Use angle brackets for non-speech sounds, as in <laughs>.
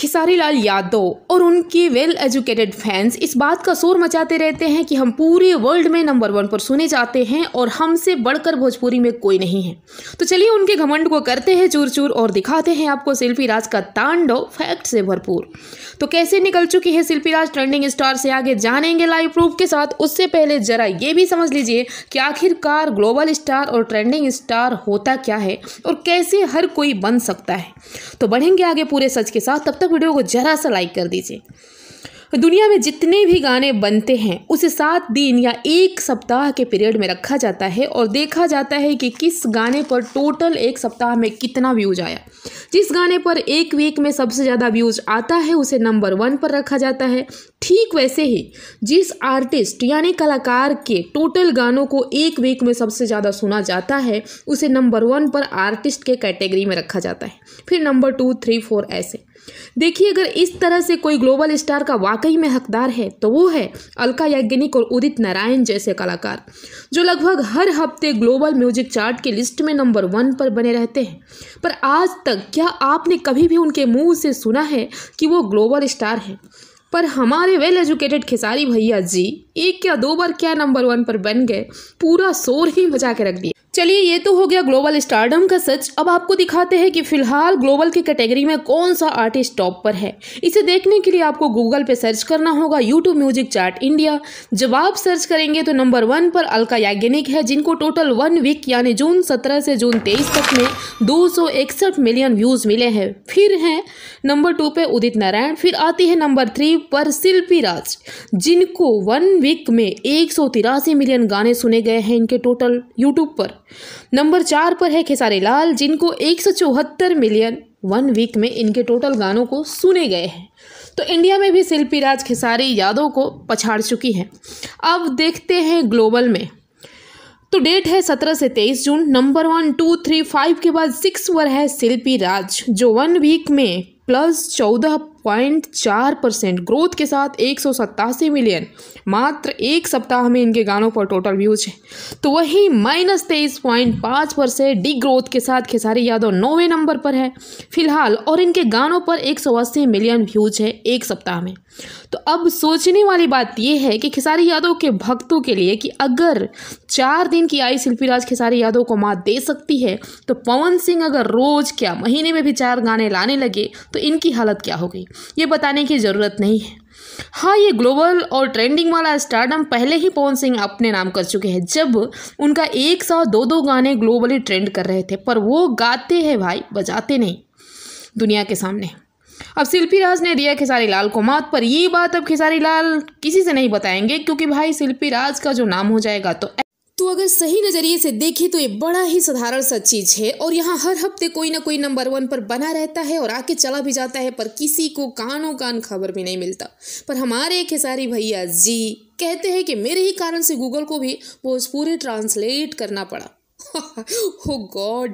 खिसारी लाल यादव और उनके well educated fans इस बात का शोर मचाते रहते हैं कि हम पूरे वर्ल्ड में नंबर वन पर सुने जाते हैं और हमसे बढ़कर भोजपुरी में कोई नहीं है तो चलिए उनके घमंड को करते हैं चूर चूर और दिखाते हैं आपको शिल्पी राज का तांडव फैक्ट से भरपूर तो कैसे निकल चुकी है शिल्पी राज ट्रेंडिंग स्टार से आगे जानेंगे लाइव प्रूफ के साथ उससे पहले जरा ये भी समझ लीजिए कि आखिरकार ग्लोबल स्टार और ट्रेंडिंग स्टार होता क्या है और कैसे हर कोई बन सकता है तो बढ़ेंगे आगे पूरे सच के साथ तब तक वीडियो को ज़रा सा लाइक कर दीजिए दुनिया में जितने भी गाने बनते हैं उसे सात दिन या एक सप्ताह के पीरियड में रखा जाता है और देखा जाता है कि किस गाने पर टोटल एक सप्ताह में कितना व्यूज आया जिस गाने पर एक वीक में सबसे ज़्यादा व्यूज आता है उसे नंबर वन पर रखा जाता है ठीक वैसे ही जिस आर्टिस्ट यानी कलाकार के टोटल गानों को एक वीक में सबसे ज़्यादा सुना जाता है उसे नंबर वन पर आर्टिस्ट के कैटेगरी में रखा जाता है फिर नंबर टू थ्री फोर ऐसे देखिए अगर इस तरह से कोई ग्लोबल स्टार का वाकई में हकदार है तो वो है अलका याज्ञनिक और उदित नारायण जैसे कलाकार जो लगभग हर हफ्ते ग्लोबल म्यूजिक चार्ट की लिस्ट में नंबर वन पर बने रहते हैं पर आज तक क्या आपने कभी भी उनके मुंह से सुना है कि वो ग्लोबल स्टार हैं पर हमारे वेल एजुकेटेड खेसारी भैया जी एक या दो बार क्या नंबर वन पर बन गए पूरा शोर ही बजा के रख दिया चलिए ये तो हो गया ग्लोबल स्टारडम का सच अब आपको दिखाते हैं कि फिलहाल ग्लोबल की कैटेगरी में कौन सा आर्टिस्ट टॉप पर है इसे देखने के लिए आपको गूगल पे सर्च करना होगा यूट्यूब म्यूजिक चार्ट इंडिया जब आप सर्च करेंगे तो नंबर वन पर अलका याग्निक है जिनको टोटल वन वीक यानी जून सत्रह से जून तेईस तक में दो मिलियन व्यूज़ मिले हैं फिर हैं नंबर टू पे उदित नारायण फिर आती है नंबर थ्री पर शिल्पी राज जिनको वन वीक में एक मिलियन गाने सुने गए हैं इनके टोटल यूट्यूब पर नंबर चार पर है खेसारी लाल जिनको एक मिलियन वन वीक में इनके टोटल गानों को सुने गए हैं तो इंडिया में भी शिल्पी राज खेसारी यादव को पछाड़ चुकी हैं अब देखते हैं ग्लोबल में तो डेट है सत्रह से तेईस जून number one two three five के बाद सिक्स वर है शिल्पी राज जो वन वीक में प्लस चौदह पॉइंट चार परसेंट ग्रोथ के साथ एक सौ सत्तासी मिलियन मात्र एक सप्ताह में इनके गानों पर टोटल व्यूज है तो वही माइनस तेईस पॉइंट पाँच परसेंट डी ग्रोथ के साथ खेसारी यादव नौवें नंबर पर है फिलहाल और इनके गानों पर एक सौ अस्सी मिलियन व्यूज है एक सप्ताह में तो अब सोचने वाली बात यह है कि खेसारी यादव के भक्तों के लिए कि अगर चार दिन की आई शिल्पीराज खेसारी यादव को मात दे सकती है तो पवन सिंह अगर रोज क्या महीने में भी चार गाने लाने लगे तो इनकी हालत क्या होगी ये बताने की ज़रूरत नहीं है हाँ ये ग्लोबल और ट्रेंडिंग वाला स्टार्डम पहले ही पवन सिंह अपने नाम कर चुके हैं जब उनका एक सौ दो दो गाने ग्लोबली ट्रेंड कर रहे थे पर वो गाते हैं भाई बजाते नहीं दुनिया के सामने अब शिल्पी राज ने दिया खेसारी लाल को मात पर ये बात अब खेसारी लाल किसी से नहीं बताएंगे क्योंकि भाई शिल्पी राज का जो नाम हो जाएगा तो तो अगर सही नज़रिए से देखे तो ये बड़ा ही साधारण सा चीज़ है और यहाँ हर हफ्ते कोई ना कोई नंबर वन पर बना रहता है और आके चला भी जाता है पर किसी को कानों कान खबर भी नहीं मिलता पर हमारे खेसारी भैया जी कहते हैं कि मेरे ही कारण से गूगल को भी भोजपुरी ट्रांसलेट करना पड़ा हो <laughs> गॉड oh